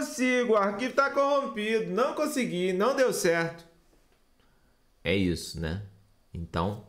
consigo, o arquivo está corrompido, não consegui, não deu certo. É isso, né? Então,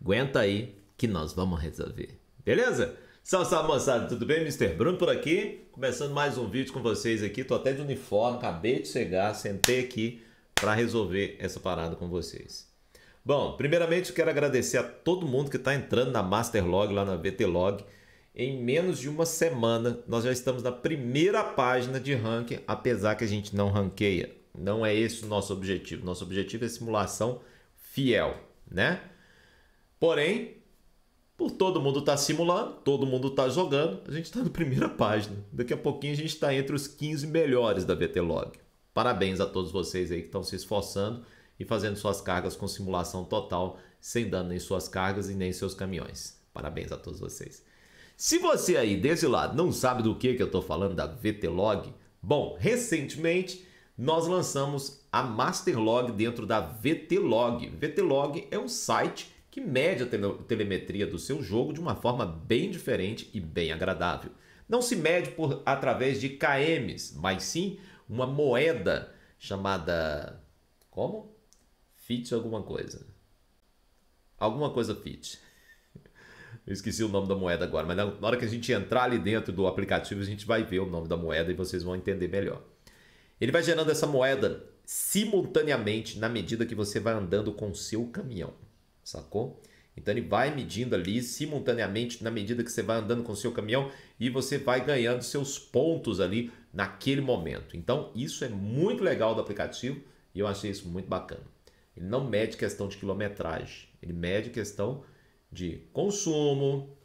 aguenta aí que nós vamos resolver. Beleza? Salve, salve moçada, tudo bem? Mr. Bruno por aqui, começando mais um vídeo com vocês aqui. Tô até de uniforme, acabei de chegar, sentei aqui para resolver essa parada com vocês. Bom, primeiramente eu quero agradecer a todo mundo que está entrando na Masterlog, lá na VTlog. Em menos de uma semana, nós já estamos na primeira página de ranking, apesar que a gente não ranqueia. Não é esse o nosso objetivo. Nosso objetivo é simulação fiel, né? Porém, por todo mundo está simulando, todo mundo está jogando, a gente está na primeira página. Daqui a pouquinho a gente está entre os 15 melhores da Log. Parabéns a todos vocês aí que estão se esforçando e fazendo suas cargas com simulação total, sem dano em suas cargas e nem em seus caminhões. Parabéns a todos vocês. Se você aí desse lado não sabe do que, que eu estou falando da VTlog, bom, recentemente nós lançamos a Masterlog dentro da VTlog. VTlog é um site que mede a telemetria do seu jogo de uma forma bem diferente e bem agradável. Não se mede por através de KMs, mas sim uma moeda chamada como? Fit alguma coisa. Alguma coisa fit. Eu esqueci o nome da moeda agora, mas na hora que a gente entrar ali dentro do aplicativo, a gente vai ver o nome da moeda e vocês vão entender melhor. Ele vai gerando essa moeda simultaneamente na medida que você vai andando com o seu caminhão, sacou? Então ele vai medindo ali simultaneamente na medida que você vai andando com o seu caminhão e você vai ganhando seus pontos ali naquele momento. Então isso é muito legal do aplicativo e eu achei isso muito bacana. Ele não mede questão de quilometragem, ele mede questão de consumo,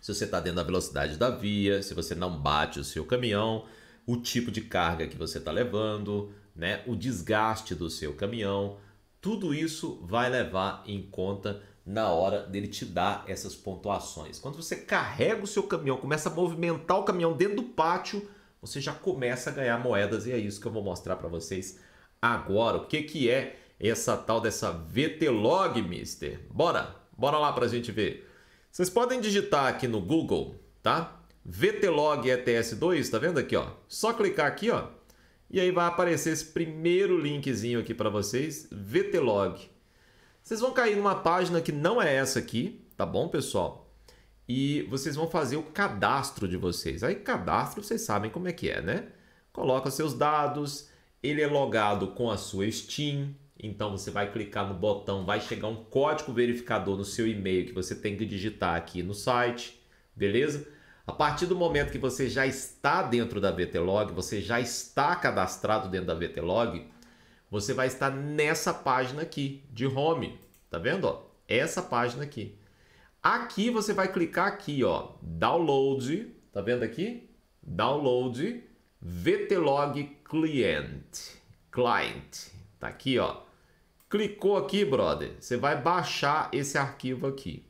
se você está dentro da velocidade da via, se você não bate o seu caminhão, o tipo de carga que você está levando, né, o desgaste do seu caminhão, tudo isso vai levar em conta na hora dele te dar essas pontuações. Quando você carrega o seu caminhão, começa a movimentar o caminhão dentro do pátio, você já começa a ganhar moedas e é isso que eu vou mostrar para vocês agora. O que, que é essa tal dessa VT Log, Mister? Bora! Bora lá para a gente ver. Vocês podem digitar aqui no Google, tá? VTlog ETS2, tá vendo aqui, ó? Só clicar aqui, ó, e aí vai aparecer esse primeiro linkzinho aqui para vocês, VTlog. Vocês vão cair numa página que não é essa aqui, tá bom, pessoal? E vocês vão fazer o cadastro de vocês. Aí cadastro, vocês sabem como é que é, né? Coloca seus dados, ele é logado com a sua Steam, então você vai clicar no botão, vai chegar um código verificador no seu e-mail que você tem que digitar aqui no site, beleza? A partir do momento que você já está dentro da VTlog, você já está cadastrado dentro da VTlog, você vai estar nessa página aqui de home, tá vendo? Ó? Essa página aqui. Aqui você vai clicar aqui, ó, download, tá vendo aqui? Download VTlog client, client, tá aqui, ó. Clicou aqui, brother. Você vai baixar esse arquivo aqui.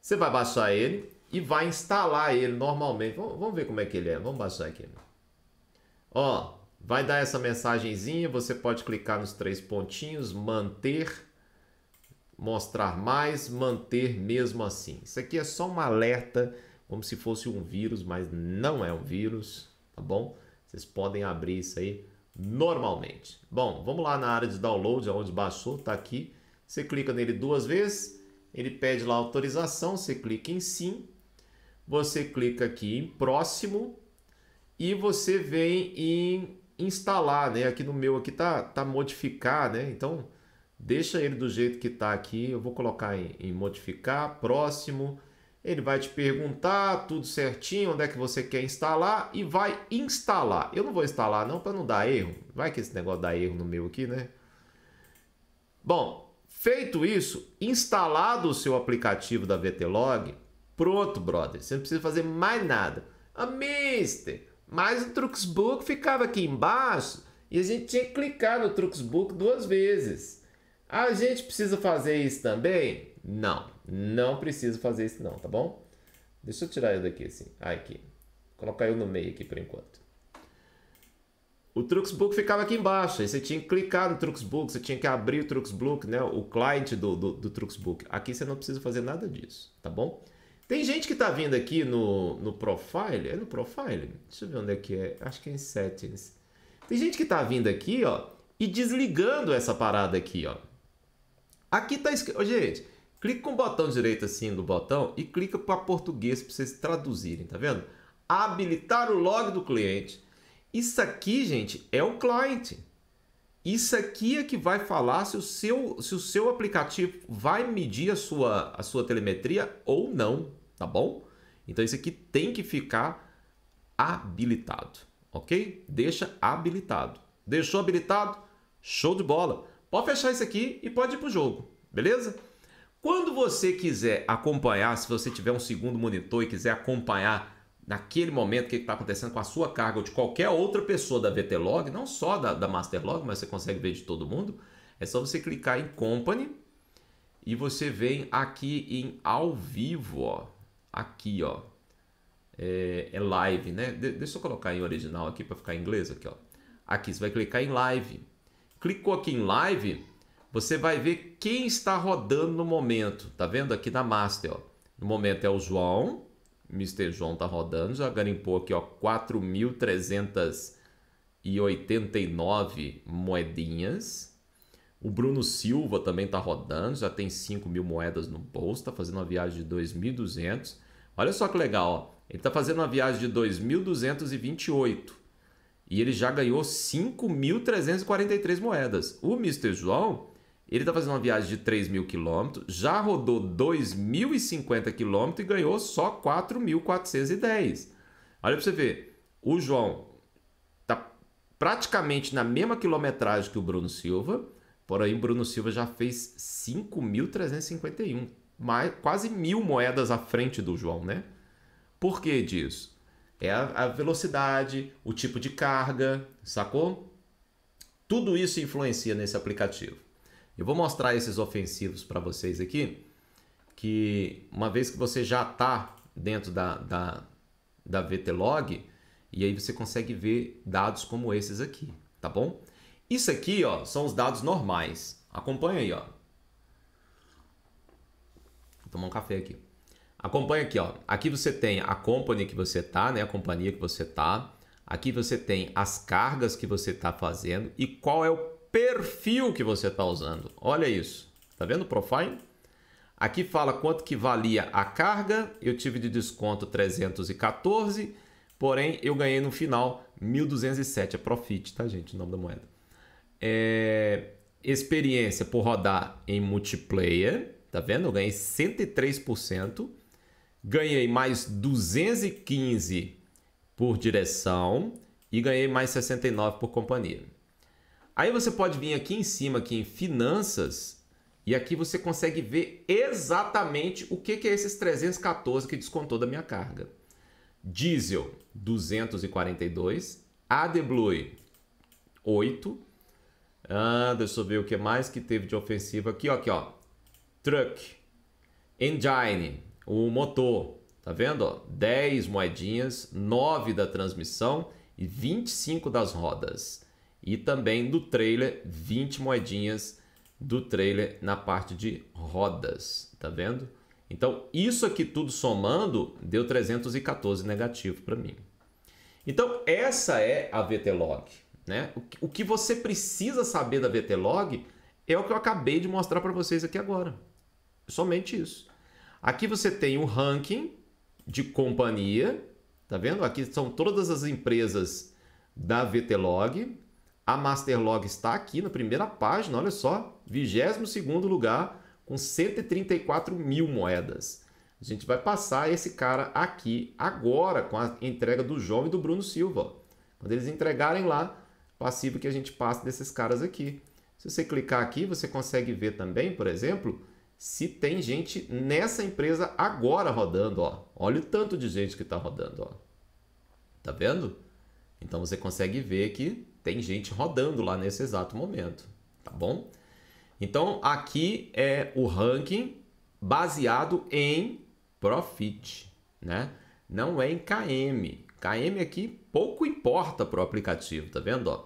Você vai baixar ele e vai instalar ele normalmente. Vamos ver como é que ele é. Vamos baixar aqui. Né? Ó, vai dar essa mensagenzinha. Você pode clicar nos três pontinhos, manter, mostrar mais, manter mesmo assim. Isso aqui é só um alerta, como se fosse um vírus, mas não é um vírus, tá bom? Vocês podem abrir isso aí normalmente. Bom, vamos lá na área de download, onde baixou, está aqui. Você clica nele duas vezes, ele pede lá autorização, você clica em sim. Você clica aqui em próximo e você vem em instalar, né? Aqui no meu aqui tá, tá modificar, né? Então deixa ele do jeito que está aqui. Eu vou colocar em, em modificar, próximo. Ele vai te perguntar tudo certinho, onde é que você quer instalar e vai instalar. Eu não vou instalar não para não dar erro. Vai que esse negócio dá erro no meu aqui, né? Bom, feito isso, instalado o seu aplicativo da VTlog, pronto, brother. Você não precisa fazer mais nada. Ah, mister, mas o Truxbook ficava aqui embaixo e a gente tinha que clicar no Truxbook duas vezes. A gente precisa fazer isso também? Não, não preciso fazer isso não, tá bom? Deixa eu tirar ele daqui assim. Ah, aqui. Colocar ele no meio aqui por enquanto. O Truxbook ficava aqui embaixo. Aí você tinha que clicar no Truxbook, você tinha que abrir o Truxbook, né? O cliente do, do, do Truxbook. Aqui você não precisa fazer nada disso, tá bom? Tem gente que tá vindo aqui no, no Profile. É no Profile? Deixa eu ver onde é que é. Acho que é em Settings. Tem gente que tá vindo aqui, ó, e desligando essa parada aqui, ó. Aqui tá escrito. Gente, clica com o botão direito assim do botão e clica para português para vocês traduzirem, tá vendo? Habilitar o log do cliente. Isso aqui, gente, é o client. Isso aqui é que vai falar se o seu, se o seu aplicativo vai medir a sua, a sua telemetria ou não, tá bom? Então isso aqui tem que ficar habilitado, ok? Deixa habilitado. Deixou habilitado? Show de bola! Pode fechar isso aqui e pode ir para o jogo, beleza? Quando você quiser acompanhar, se você tiver um segundo monitor e quiser acompanhar naquele momento o que está acontecendo com a sua carga ou de qualquer outra pessoa da VTlog, não só da, da Masterlog, mas você consegue ver de todo mundo, é só você clicar em Company e você vem aqui em Ao Vivo, ó. aqui ó, é, é Live, né? De, deixa eu colocar em original aqui para ficar em inglês aqui, ó. Aqui você vai clicar em Live. Clicou aqui em live, você vai ver quem está rodando no momento. Tá vendo aqui na master, ó. No momento é o João. Mr. João tá rodando, já garimpou aqui, ó, 4.389 moedinhas. O Bruno Silva também tá rodando, já tem 5 mil moedas no bolso, tá fazendo uma viagem de 2.200. Olha só que legal, ó. Ele tá fazendo uma viagem de 2.228. E ele já ganhou 5.343 moedas. O Mr. João, ele está fazendo uma viagem de 3.000 mil quilômetros, já rodou 2.050 quilômetros e ganhou só 4.410. Olha para você ver, o João está praticamente na mesma quilometragem que o Bruno Silva, porém o Bruno Silva já fez 5.351, mais, quase mil moedas à frente do João, né? Por que disso? é a, a velocidade, o tipo de carga, sacou? Tudo isso influencia nesse aplicativo. Eu vou mostrar esses ofensivos para vocês aqui, que uma vez que você já está dentro da, da, da VTlog, e aí você consegue ver dados como esses aqui, tá bom? Isso aqui ó, são os dados normais. Acompanha aí. Ó. Vou tomar um café aqui. Acompanha aqui, ó. Aqui você tem a company que você tá, né? A companhia que você tá. Aqui você tem as cargas que você tá fazendo e qual é o perfil que você tá usando. Olha isso. Tá vendo o profile? Aqui fala quanto que valia a carga. Eu tive de desconto 314, porém eu ganhei no final 1.207. É profit, tá gente? O nome da moeda. É... Experiência por rodar em multiplayer. Tá vendo? Eu ganhei 103% ganhei mais 215 por direção e ganhei mais 69 por companhia. Aí você pode vir aqui em cima, aqui em finanças, e aqui você consegue ver exatamente o que, que é esses 314 que descontou da minha carga. Diesel, 242. AdBlue, 8. Ah, deixa eu ver o que mais que teve de ofensiva aqui. Ó, aqui, ó. Truck, Engine, o motor. Tá vendo? Ó? 10 moedinhas, 9 da transmissão e 25 das rodas. E também do trailer, 20 moedinhas do trailer na parte de rodas. Tá vendo? Então, isso aqui tudo somando deu 314 negativo para mim. Então, essa é a VTLog. Né? O que você precisa saber da VTLog é o que eu acabei de mostrar para vocês aqui agora. Somente isso. Aqui você tem um ranking de companhia, tá vendo? Aqui são todas as empresas da VTlog. A Masterlog está aqui na primeira página, olha só, 22º lugar com 134 mil moedas. A gente vai passar esse cara aqui agora com a entrega do João e do Bruno Silva. Quando eles entregarem lá, passivo que a gente passa desses caras aqui. Se você clicar aqui, você consegue ver também, por exemplo, se tem gente nessa empresa agora rodando, ó. Olha o tanto de gente que está rodando, ó. Tá vendo? Então você consegue ver que tem gente rodando lá nesse exato momento, tá bom? Então aqui é o ranking baseado em profit, né? Não é em KM. KM aqui pouco importa para o aplicativo, tá vendo? Ó,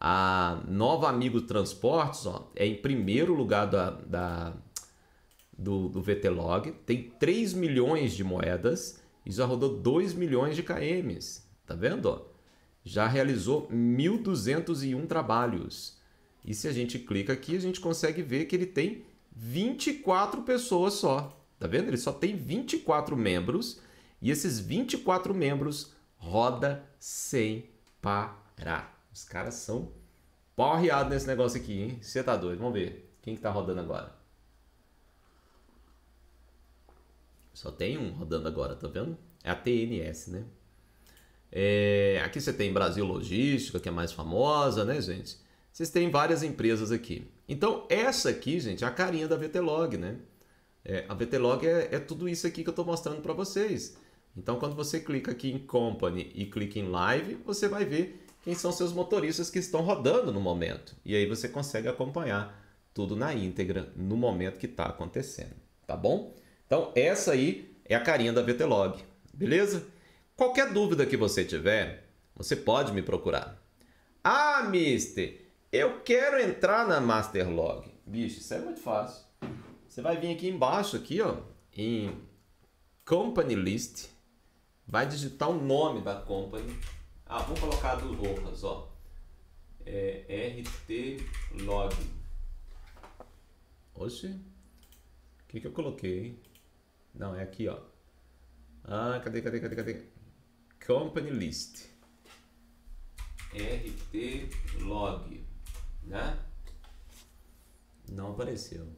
a Nova Amigo Transportes ó, é em primeiro lugar da, da do, do VTLog, tem 3 milhões de moedas e já rodou 2 milhões de KMs. Tá vendo? Já realizou 1.201 trabalhos. E se a gente clica aqui, a gente consegue ver que ele tem 24 pessoas só. Tá vendo? Ele só tem 24 membros e esses 24 membros roda sem parar. Os caras são pau nesse negócio aqui, hein? Você tá doido? Vamos ver. Quem que tá rodando agora? Só tem um rodando agora, tá vendo? É a TNS, né? É, aqui você tem Brasil Logística, que é mais famosa, né, gente? Vocês têm várias empresas aqui. Então, essa aqui, gente, é a carinha da VTLog, né? É, a VTLog é, é tudo isso aqui que eu estou mostrando para vocês. Então, quando você clica aqui em Company e clica em Live, você vai ver quem são seus motoristas que estão rodando no momento. E aí você consegue acompanhar tudo na íntegra no momento que está acontecendo, tá bom? Então, essa aí é a carinha da VTlog, beleza? Qualquer dúvida que você tiver, você pode me procurar. Ah, mister, eu quero entrar na Masterlog. Bicho, isso é muito fácil. Você vai vir aqui embaixo, aqui, ó, em Company List. Vai digitar o nome da company. Ah, vou colocar do roupas, ó. É, RT Log. Oxe, o que, que eu coloquei? Não, é aqui, ó. Ah, cadê, cadê, cadê, cadê? Company list. RT log, né? Não apareceu.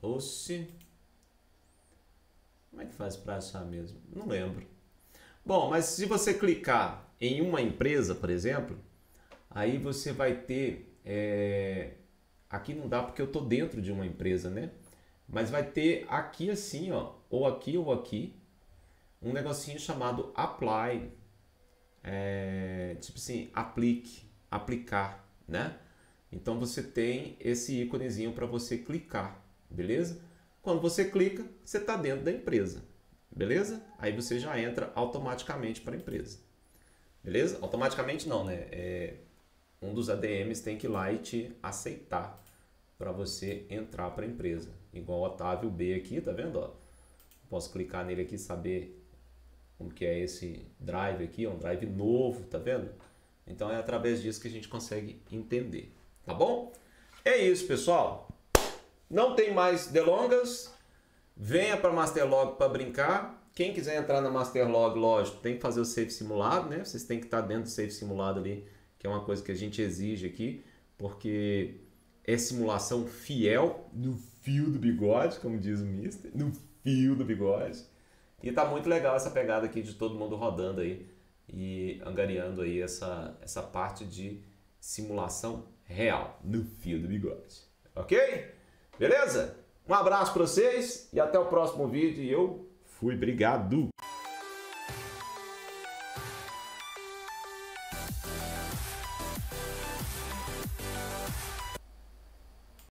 Ou se Como é que faz para achar mesmo? Não lembro. Bom, mas se você clicar em uma empresa, por exemplo, aí você vai ter. É... Aqui não dá porque eu tô dentro de uma empresa, né? Mas vai ter aqui assim, ó, ou aqui ou aqui, um negocinho chamado apply, é, tipo assim, aplique, aplicar, né? Então você tem esse íconezinho para você clicar, beleza? Quando você clica, você está dentro da empresa, beleza? Aí você já entra automaticamente para a empresa, beleza? Automaticamente não, né? É, um dos ADMs tem que ir lá e te aceitar para você entrar para a empresa. Igual o Otávio B aqui, tá vendo? Ó, Posso clicar nele aqui e saber como que é esse drive aqui, é um drive novo, tá vendo? Então é através disso que a gente consegue entender, tá bom? É isso, pessoal. Não tem mais delongas. Venha para Masterlog para brincar. Quem quiser entrar na Masterlog, lógico, tem que fazer o safe simulado, né? Vocês têm que estar tá dentro do safe simulado ali, que é uma coisa que a gente exige aqui, porque é simulação fiel no fio do bigode, como diz o Mister, no fio do bigode. E tá muito legal essa pegada aqui de todo mundo rodando aí e angariando aí essa, essa parte de simulação real no fio do bigode. Ok? Beleza? Um abraço para vocês e até o próximo vídeo. E eu fui, obrigado!